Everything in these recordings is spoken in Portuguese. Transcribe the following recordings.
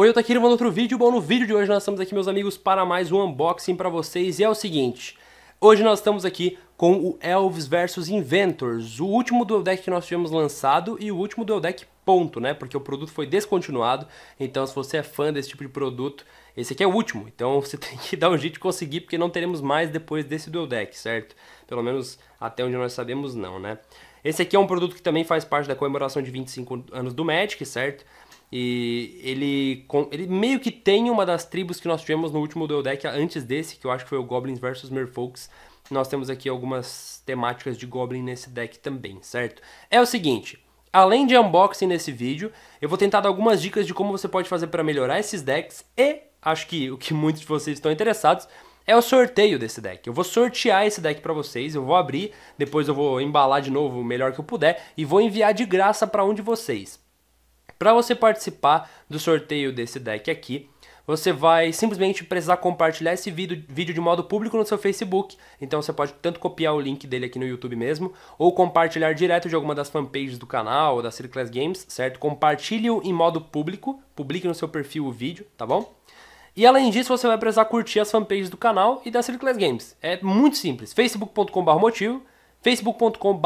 Oi, eu tô aqui no outro vídeo. Bom, no vídeo de hoje nós estamos aqui, meus amigos, para mais um unboxing para vocês. E é o seguinte, hoje nós estamos aqui com o Elves vs Inventors, o último duel deck que nós tivemos lançado e o último duel deck ponto, né? Porque o produto foi descontinuado, então se você é fã desse tipo de produto, esse aqui é o último. Então você tem que dar um jeito de conseguir, porque não teremos mais depois desse duel deck, certo? Pelo menos até onde nós sabemos não, né? Esse aqui é um produto que também faz parte da comemoração de 25 anos do Magic, certo? E ele, ele meio que tem uma das tribos que nós tivemos no último Duel Deck, antes desse, que eu acho que foi o Goblins versus Merfolks. Nós temos aqui algumas temáticas de Goblin nesse deck também, certo? É o seguinte, além de unboxing nesse vídeo, eu vou tentar dar algumas dicas de como você pode fazer para melhorar esses decks e, acho que o que muitos de vocês estão interessados, é o sorteio desse deck. Eu vou sortear esse deck para vocês, eu vou abrir, depois eu vou embalar de novo o melhor que eu puder e vou enviar de graça para um de vocês. Para você participar do sorteio desse deck aqui, você vai simplesmente precisar compartilhar esse vídeo, vídeo de modo público no seu Facebook. Então você pode tanto copiar o link dele aqui no YouTube mesmo, ou compartilhar direto de alguma das fanpages do canal ou da Circlass Games, certo? Compartilhe-o em modo público, publique no seu perfil o vídeo, tá bom? E além disso, você vai precisar curtir as fanpages do canal e da Circlass Games. É muito simples, facebook.com.br motivo, facebook.com.br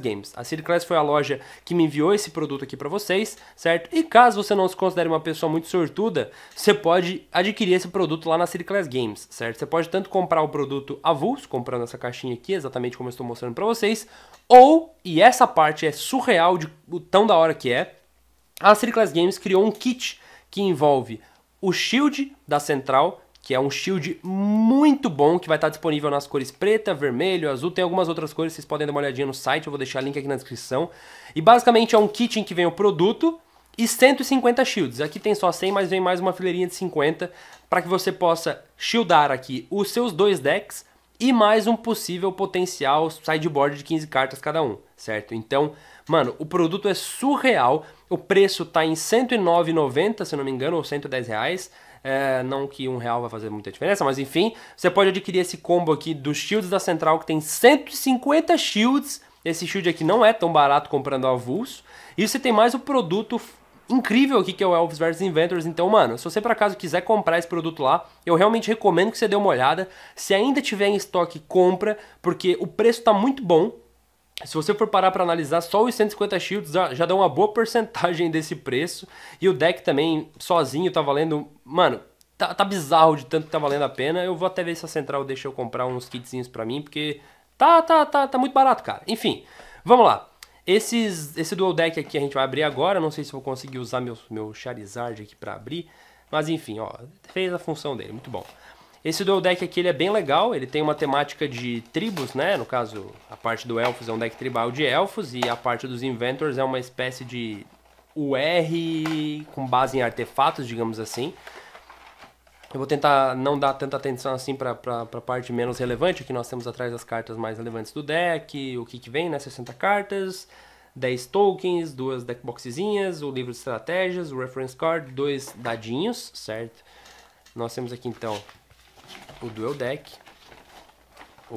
Games. A Ciriclass foi a loja que me enviou esse produto aqui para vocês, certo? E caso você não se considere uma pessoa muito sortuda, você pode adquirir esse produto lá na Ciriclass Games, certo? Você pode tanto comprar o produto avulso, comprando essa caixinha aqui, exatamente como eu estou mostrando para vocês, ou, e essa parte é surreal de o tão da hora que é, a Ciriclass Games criou um kit que envolve o shield da central, que é um shield muito bom, que vai estar disponível nas cores preta, vermelho, azul, tem algumas outras cores, vocês podem dar uma olhadinha no site, eu vou deixar o link aqui na descrição. E basicamente é um kit em que vem o produto e 150 shields. Aqui tem só 100, mas vem mais uma fileirinha de 50 para que você possa shieldar aqui os seus dois decks e mais um possível potencial sideboard de 15 cartas cada um, certo? Então, mano, o produto é surreal, o preço tá em 109,90, se não me engano, ou 110 reais. É, não que um real vai fazer muita diferença, mas enfim, você pode adquirir esse combo aqui dos shields da central que tem 150 shields. Esse shield aqui não é tão barato comprando avulso. E você tem mais o produto incrível aqui que é o Elves vs Inventors. Então, mano, se você por acaso quiser comprar esse produto lá, eu realmente recomendo que você dê uma olhada. Se ainda tiver em estoque, compra, porque o preço tá muito bom se você for parar para analisar, só os 150 shields já, dá uma boa porcentagem desse preço. E o deck também, sozinho, tá valendo. Mano, tá, tá bizarro de tanto que tá valendo a pena. Eu vou até ver se a central deixa eu comprar uns kitzinhos pra mim, porque tá, tá, tá, tá muito barato, cara. Enfim, vamos lá. Esses, esse dual deck aqui a gente vai abrir agora. Não sei se vou conseguir usar meu, meu Charizard aqui pra abrir. Mas enfim, ó, fez a função dele, muito bom. Esse dual deck aqui ele é bem legal, ele tem uma temática de tribos, né? No caso, a parte do Elfos é um deck tribal de Elfos e a parte dos Inventors é uma espécie de UR com base em artefatos, digamos assim. Eu vou tentar não dar tanta atenção assim para a parte menos relevante, que nós temos atrás as cartas mais relevantes do deck, o que, que vem, né? 60 cartas, 10 tokens, duas deckboxezinhas, o livro de estratégias, o reference card, dois dadinhos, certo? Nós temos aqui então o Duel Deck, o,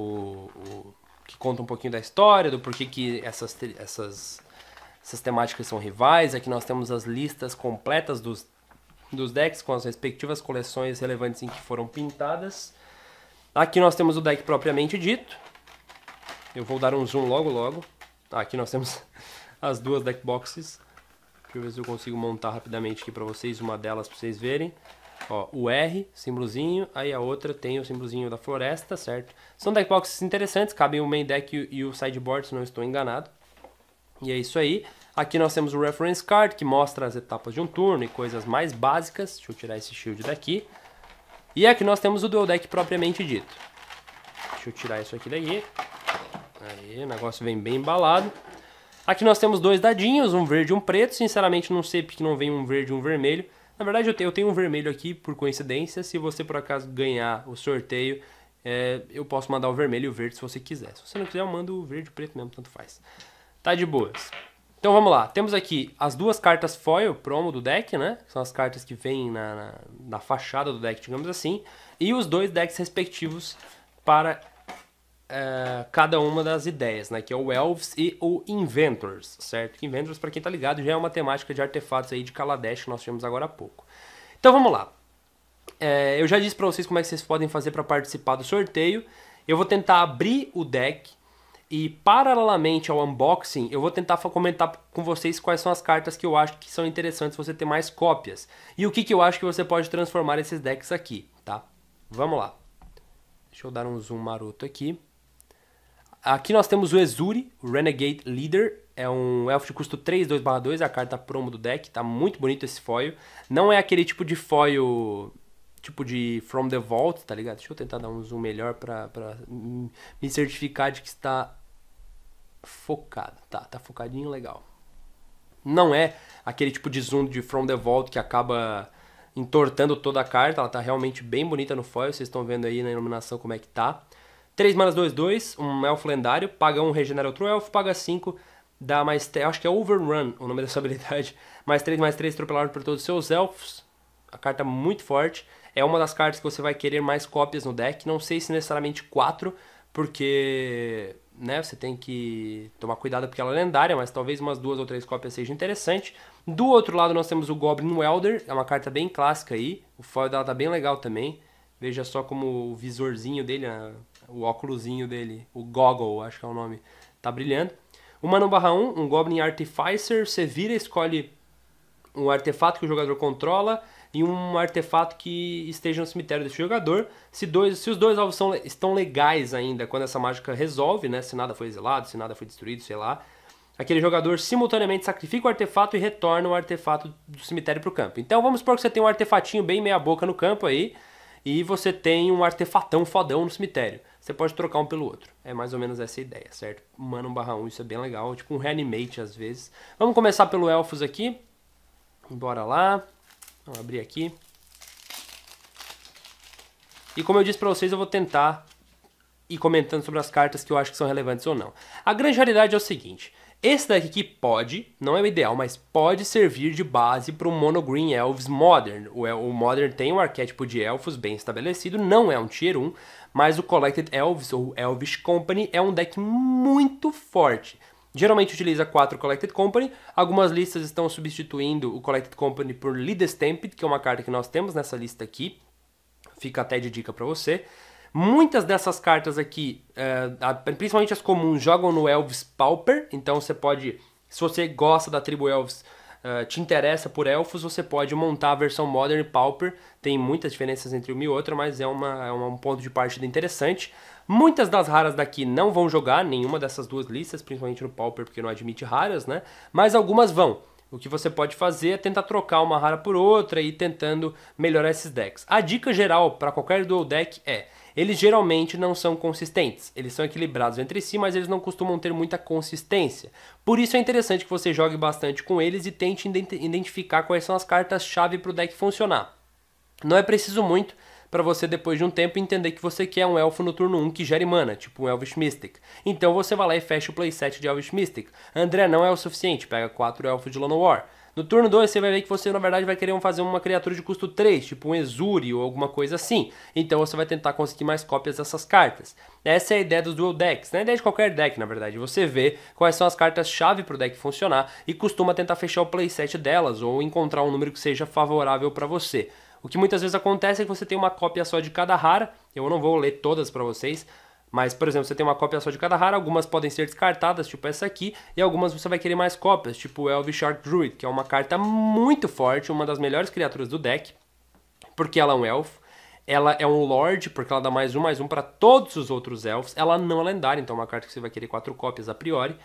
o, que conta um pouquinho da história, do porquê que essas, essas, essas temáticas são rivais. Aqui é nós temos as listas completas dos, dos decks com as respectivas coleções relevantes em que foram pintadas. Aqui nós temos o deck propriamente dito. Eu vou dar um zoom logo logo. Aqui nós temos as duas deck boxes. Deixa eu ver se eu consigo montar rapidamente aqui para vocês, uma delas para vocês verem. Ó, o R, símbolozinho, aí a outra tem o símbolozinho da floresta, certo? São deckboxes interessantes, cabem o main deck e o sideboard, se não estou enganado. E é isso aí. Aqui nós temos o reference card, que mostra as etapas de um turno e coisas mais básicas. Deixa eu tirar esse shield daqui. E aqui nós temos o dual deck propriamente dito. Deixa eu tirar isso aqui daí. Aí, o negócio vem bem embalado. Aqui nós temos dois dadinhos, um verde e um preto. Sinceramente, não sei porque não vem um verde e um vermelho. Na verdade, eu tenho, eu tenho um vermelho aqui, por coincidência. Se você por acaso ganhar o sorteio, é, eu posso mandar o vermelho e o verde se você quiser. Se você não quiser, eu mando o verde e o preto mesmo, tanto faz. Tá de boas. Então vamos lá, temos aqui as duas cartas foil promo do deck, né? São as cartas que vêm na, na, na fachada do deck, digamos assim. E os dois decks respectivos para é, cada uma das ideias, né? Que é o Elves e o Inventors, certo? Inventors, para quem tá ligado, já é uma temática de artefatos aí de Kaladesh que nós tínhamos agora há pouco. Então vamos lá. É, eu já disse para vocês como é que vocês podem fazer para participar do sorteio. Eu vou tentar abrir o deck e paralelamente ao unboxing, eu vou tentar comentar com vocês quais são as cartas que eu acho que são interessantes você ter mais cópias. E o que, que eu acho que você pode transformar esses decks aqui, tá? Vamos lá. Deixa eu dar um zoom maroto aqui. Aqui nós temos o Ezuri, o Renegade Leader. É um elfo de custo 3, 2 2, a carta promo do deck. Tá muito bonito esse foil. Não é aquele tipo de foil tipo de From the Vault, tá ligado? Deixa eu tentar dar um zoom melhor pra, pra me certificar de que está focado. Tá, tá focadinho, legal. Não é aquele tipo de zoom de From the Vault que acaba entortando toda a carta. Ela tá realmente bem bonita no foil. Vocês estão vendo aí na iluminação como é que tá. 3 manas 2, 2, um elfo lendário, paga 1, um, regenera outro elfo, paga 5, dá mais 3, acho que é Overrun o nome dessa habilidade, mais 3, mais 3, atropelado por todos os seus elfos, a carta é muito forte, é uma das cartas que você vai querer mais cópias no deck, não sei se necessariamente 4, porque né, você tem que tomar cuidado porque ela é lendária, mas talvez umas duas ou três cópias seja interessante. Do outro lado nós temos o Goblin Welder, é uma carta bem clássica aí, o foil dela tá bem legal também, veja só como o visorzinho dele, a o óculosinho dele, o goggle, acho que é o nome, tá brilhando. Uma no barra 1, um Goblin Artificer, você vira escolhe um artefato que o jogador controla e um artefato que esteja no cemitério desse jogador. Se, dois, se os dois alvos são, estão legais ainda quando essa mágica resolve, né? Se nada foi exilado, se nada foi destruído, sei lá. Aquele jogador simultaneamente sacrifica o artefato e retorna o artefato do cemitério para o campo. Então vamos supor que você tem um artefatinho bem meia boca no campo aí e você tem um artefatão fodão no cemitério você pode trocar um pelo outro. É mais ou menos essa ideia, certo? mano 1 barra 1, isso é bem legal. Tipo um reanimate às vezes. Vamos começar pelo elfos aqui. Bora lá. Vamos abrir aqui. E como eu disse pra vocês, eu vou tentar ir comentando sobre as cartas que eu acho que são relevantes ou não. A grande realidade é o seguinte. Esse deck aqui pode, não é o ideal, mas pode servir de base para o Mono Green Elves Modern. O, o, Modern tem um arquétipo de elfos bem estabelecido, não é um Tier 1, mas o Collected Elves, ou Elvish Company, é um deck muito forte. Geralmente utiliza 4 Collected Company. Algumas listas estão substituindo o Collected Company por Leader Stampede, que é uma carta que nós temos nessa lista aqui. Fica até de dica para você. Muitas dessas cartas aqui, eh, principalmente as comuns, jogam no Elves Pauper. Então você pode, se você gosta da tribo Elves, ah, te interessa por elfos, você pode montar a versão Modern e Pauper. Tem muitas diferenças entre uma e outra, mas é, uma, é um ponto de partida interessante. Muitas das raras daqui não vão jogar nenhuma dessas duas listas, principalmente no Pauper, porque não admite raras, né? Mas algumas vão. O que você pode fazer é tentar trocar uma rara por outra e ir tentando melhorar esses decks. A dica geral para qualquer dual deck é: eles geralmente não são consistentes. Eles são equilibrados entre si, mas eles não costumam ter muita consistência. Por isso é interessante que você jogue bastante com eles e tente identificar quais são as cartas-chave para o deck funcionar. Não é preciso muito, para você depois de um tempo entender que você quer um elfo no turno 1 que gere mana, tipo um Elvish Mystic. Então você vai lá e fecha o playset de Elvish Mystic. André não é o suficiente, pega 4 elfos de War. No turno 2 você vai ver que você na verdade vai querer fazer uma criatura de custo 3, tipo um Exuri ou alguma coisa assim. Então você vai tentar conseguir mais cópias dessas cartas. Essa é a ideia dos dual decks, na é ideia de qualquer deck, na verdade. Você vê quais são as cartas chave para o deck funcionar e costuma tentar fechar o playset delas ou encontrar um número que seja favorável para você. O que muitas vezes acontece é que você tem uma cópia só de cada rara, eu não vou ler todas para vocês, mas, por exemplo, você tem uma cópia só de cada rara, algumas podem ser descartadas, tipo essa aqui, e algumas você vai querer mais cópias, tipo Elvis Shark Druid, que é uma carta muito forte, uma das melhores criaturas do deck, porque ela é um elfo. Ela é um lord porque ela dá mais um, mais um para todos os outros elfos. Ela não é lendária, então é uma carta que você vai querer quatro cópias a priori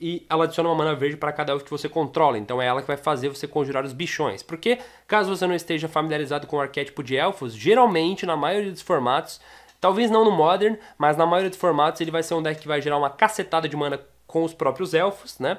e ela adiciona uma mana verde para cada elfo que você controla. Então é ela que vai fazer você conjurar os bichões. Porque, caso você não esteja familiarizado com o arquétipo de elfos, geralmente, na maioria dos formatos, talvez não no Modern, mas na maioria dos formatos ele vai ser um deck que vai gerar uma cacetada de mana com os próprios elfos, né?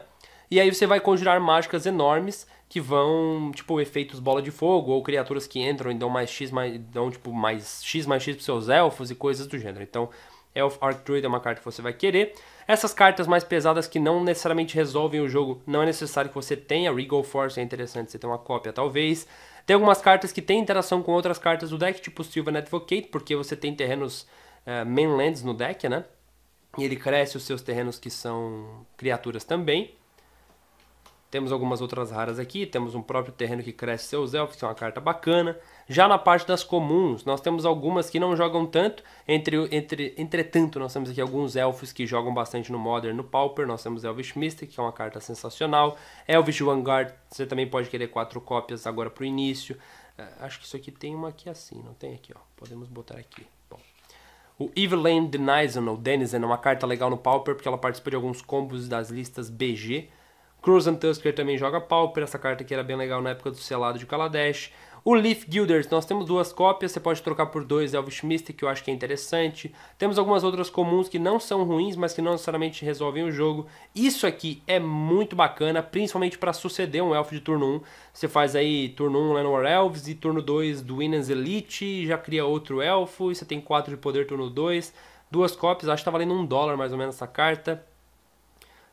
E aí você vai conjurar mágicas enormes que vão, tipo, efeitos bola de fogo, ou criaturas que entram e dão mais X, mais, dão, tipo, mais X mais X pros seus elfos e coisas do gênero. Então, Elf Arc Druid é uma carta que você vai querer. Essas cartas mais pesadas que não necessariamente resolvem o jogo, não é necessário que você tenha. Regal Force é interessante você ter uma cópia, talvez. Tem algumas cartas que têm interação com outras cartas do deck, tipo Sylvan Advocate, porque você tem terrenos uh, mainlands no deck, né? E ele cresce os seus terrenos que são criaturas também. Temos algumas outras raras aqui. Temos um próprio terreno que cresce seus elfos, que é uma carta bacana. Já na parte das comuns, nós temos algumas que não jogam tanto, entre, entre, entretanto, nós temos aqui alguns elfos que jogam bastante no Modern, no Pauper, nós temos Elvish Mystic, que é uma carta sensacional, Elvish Vanguard, você também pode querer quatro cópias agora para o início, ah, acho que isso aqui tem uma aqui assim, não tem aqui, ó. Podemos botar aqui. Bom. O Evelyn Denizen, ou Denizen, é uma carta legal no Pauper, porque ela participa de alguns combos das listas BG. Cruz and Tusker também joga Pauper, essa carta aqui era bem legal na época do selado de Kaladesh. O Leaf Guilders, nós temos duas cópias, você pode trocar por dois Elvis Mystic, que eu acho que é interessante. Temos algumas outras comuns que não são ruins, mas que não necessariamente resolvem o jogo. Isso aqui é muito bacana, principalmente para suceder um Elf de turno 1. Você faz aí turno 1 Lenore Elves e turno 2 do Elite, já cria outro Elfo, e você tem 4 de poder turno 2. Duas cópias, acho que tá valendo um dólar mais ou menos essa carta.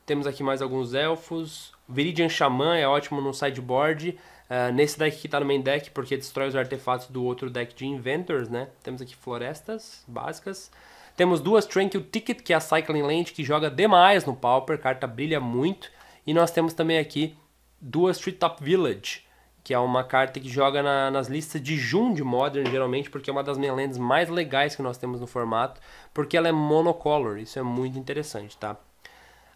Temos aqui mais alguns elfos. Viridian Shaman é ótimo no sideboard. Ah, nesse deck que tá no main deck, porque destrói os artefatos do outro deck de Inventors, né? Temos aqui florestas básicas. Temos duas Tranquil Ticket, que é a Cycling Land, que joga demais no Pauper, carta brilha muito. E nós temos também aqui duas Street Top Village, que é uma carta que joga na, nas listas de Jun de Modern, geralmente, porque é uma das melhores mais legais que nós temos no formato, porque ela é monocolor, isso é muito interessante, tá?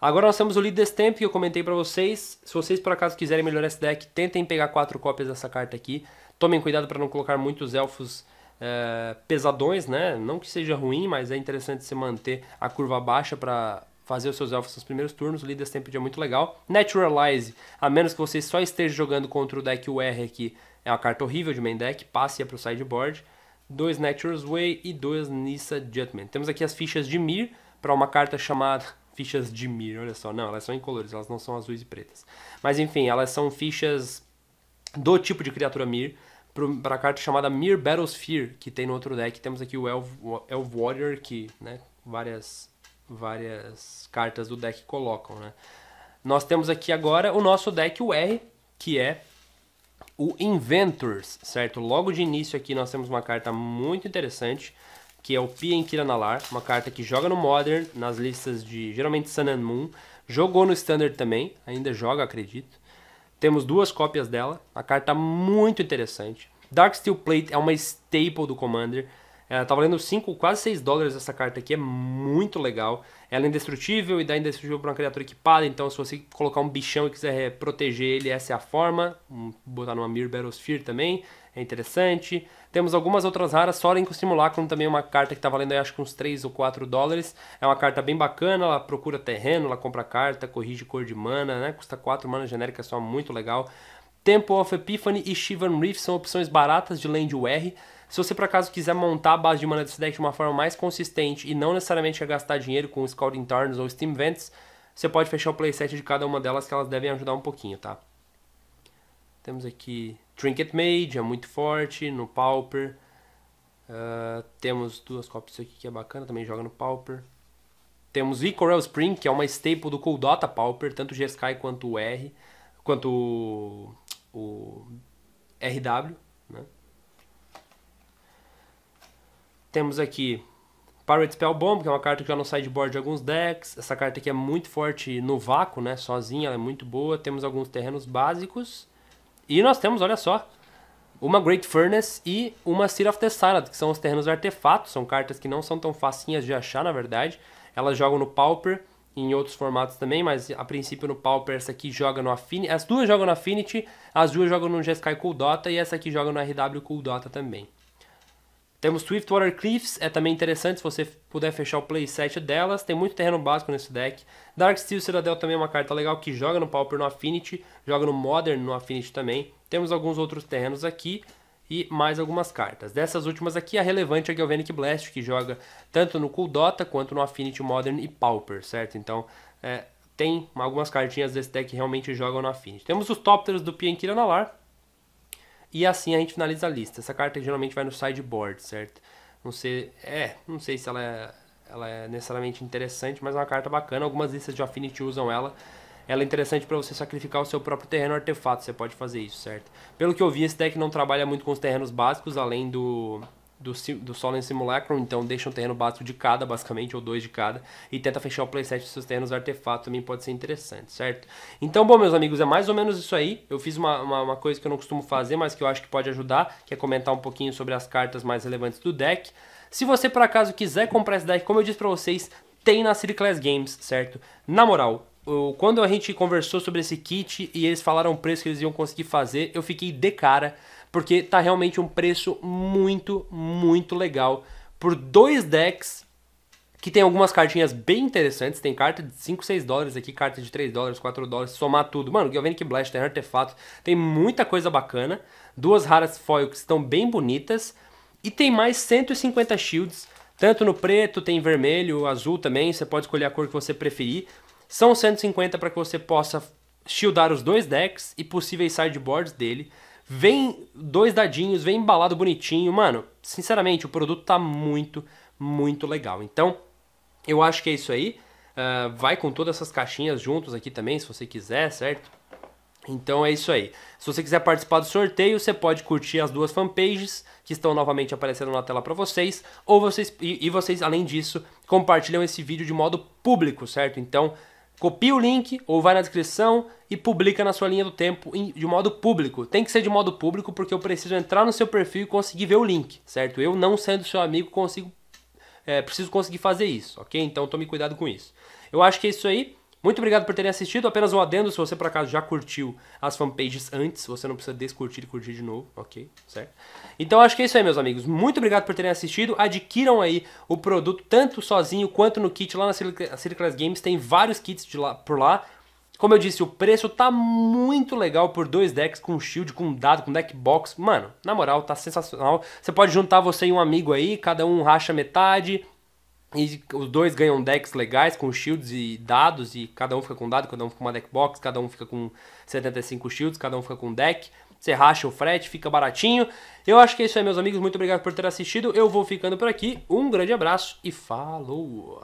Agora nós temos o Lead Stamp que eu comentei para vocês. Se vocês por acaso quiserem melhorar esse deck, tentem pegar quatro cópias dessa carta aqui. Tomem cuidado para não colocar muitos elfos é, pesadões, né? Não que seja ruim, mas é interessante você manter a curva baixa para fazer os seus elfos nos primeiros turnos. O Leader Stampede é muito legal. Naturalize, a menos que você só esteja jogando contra o deck UR aqui, é uma carta horrível de main deck, passe é para o sideboard. Dois Natural Way e dois Nissa Judgment. Temos aqui as fichas de Mir para uma carta chamada fichas de mir, olha só. Não, elas são incolores, elas não são azuis e pretas. Mas enfim, elas são fichas do tipo de criatura mir para a carta chamada Mir Battlesphere, que tem no outro deck. Temos aqui o Elf, Elf Warrior, que né, várias, várias cartas do deck colocam. Né? Nós temos aqui agora o nosso deck, o R, que é o Inventors, certo? Logo de início aqui nós temos uma carta muito interessante que é o Pien Kiranalar, uma carta que joga no Modern, nas listas de geralmente Sun and Moon, jogou no Standard também, ainda joga, acredito. Temos duas cópias dela, uma carta muito interessante. Darksteel Plate é uma staple do Commander. Ela tá valendo 5, quase 6 dólares essa carta aqui, é muito legal. Ela é indestrutível e dá indestrutível para uma criatura equipada, então se você colocar um bichão e quiser proteger ele, essa é a forma. Botar numa Mirror Sphere também é interessante. Temos algumas outras raras, Soren com Simulacrum também é uma carta que está valendo aí, acho que uns 3 ou 4 dólares. É uma carta bem bacana, ela procura terreno, ela compra carta, corrige cor de mana, né? Custa 4 mana genérica é só, muito legal. Temple of Epiphany e Shivan Reef são opções baratas de land UR. Se você por acaso quiser montar a base de mana desse deck de uma forma mais consistente e não necessariamente gastar dinheiro com Scalding Tarns ou Steam Vents, você pode fechar o playset de cada uma delas que elas devem ajudar um pouquinho, tá? Temos aqui Trinket Mage é muito forte no Pauper. Uh, temos duas cópias aqui que é bacana, também joga no Pauper. Temos Icorel Spring, que é uma staple do Coldota Pauper, tanto o Sky quanto o R, quanto o, o RW. Né? Temos aqui Pirate Spell Bomb, que é uma carta que já no sideboard de alguns decks. Essa carta aqui é muito forte no vácuo, né? Sozinha, ela é muito boa. Temos alguns terrenos básicos. E nós temos, olha só, uma Great Furnace e uma Seed of the Silent, que são os terrenos artefatos, são cartas que não são tão facinhas de achar, na verdade. Elas jogam no Pauper em outros formatos também, mas a princípio no Pauper essa aqui joga no Affinity, as duas jogam no Affinity, as duas jogam no Jeskai Cool Dota e essa aqui joga no RW Cool Dota também. Temos Swiftwater Cliffs, é também interessante se você puder fechar o playset delas, tem muito terreno básico nesse deck. Dark Steel Citadel também é uma carta legal que joga no Pauper no Affinity, joga no Modern no Affinity também. Temos alguns outros terrenos aqui e mais algumas cartas. Dessas últimas aqui, a relevante é a Galvanic Blast, que joga tanto no Kuldota quanto no Affinity Modern e Pauper, certo? Então, é, tem algumas cartinhas desse deck que realmente jogam no Affinity. Temos os Topters do Pianquira Nalar, e assim a gente finaliza a lista. Essa carta geralmente vai no sideboard, certo? Não sei, é, não sei se ela é, ela é necessariamente interessante, mas é uma carta bacana. Algumas listas de Affinity usam ela. Ela é interessante para você sacrificar o seu próprio terreno artefato, você pode fazer isso, certo? Pelo que eu vi, esse deck não trabalha muito com os terrenos básicos, além do do, do solo em simulacro, então deixa um terreno básico de cada, basicamente, ou dois de cada, e tenta fechar o playset dos seus terrenos artefatos, também pode ser interessante, certo? Então, bom, meus amigos, é mais ou menos isso aí. Eu fiz uma, uma, uma coisa que eu não costumo fazer, mas que eu acho que pode ajudar, que é comentar um pouquinho sobre as cartas mais relevantes do deck. Se você, por acaso, quiser comprar esse deck, como eu disse pra vocês, tem na City Class Games, certo? Na moral, quando a gente conversou sobre esse kit e eles falaram o preço que eles iam conseguir fazer, eu fiquei de cara porque tá realmente um preço muito, muito legal por dois decks que tem algumas cartinhas bem interessantes. Tem carta de 5, 6 dólares aqui, carta de 3 dólares, 4 dólares, somar tudo. Mano, Galvanic Blast, tem artefato, tem muita coisa bacana. Duas raras foil que estão bem bonitas. E tem mais 150 shields, tanto no preto, tem vermelho, azul também. Você pode escolher a cor que você preferir. São 150 para que você possa shieldar os dois decks e possíveis sideboards dele. Vem dois dadinhos, vem embalado bonitinho. Mano, sinceramente, o produto tá muito, muito legal. Então, eu acho que é isso aí. Uh, vai com todas essas caixinhas juntos aqui também, se você quiser, certo? Então é isso aí. Se você quiser participar do sorteio, você pode curtir as duas fanpages que estão novamente aparecendo na tela para vocês, ou vocês e, e, vocês além disso compartilham esse vídeo de modo público, certo? Então Copia o link ou vai na descrição e publica na sua linha do tempo de modo público. Tem que ser de modo público porque eu preciso entrar no seu perfil e conseguir ver o link, certo? Eu, não sendo seu amigo, consigo é, preciso conseguir fazer isso, ok? Então tome cuidado com isso. Eu acho que é isso aí. Muito obrigado por terem assistido. Apenas um adendo, se você por acaso já curtiu as fanpages antes, você não precisa descurtir e curtir de novo, ok? Certo? Então acho que é isso aí, meus amigos. Muito obrigado por terem assistido. Adquiram aí o produto tanto sozinho quanto no kit lá na Circlass Games. Tem vários kits de lá, por lá. Como eu disse, o preço tá muito legal por dois decks, com shield, com dado, com deck box. Mano, na moral, tá sensacional. Você pode juntar você e um amigo aí, cada um racha metade e os dois ganham decks legais com shields e dados, e cada um fica com dado, cada um fica com uma deck box, cada um fica com 75 shields, cada um fica com deck. Você racha o frete, fica baratinho. Eu acho que é isso aí, meus amigos. Muito obrigado por ter assistido. Eu vou ficando por aqui. Um grande abraço e falou!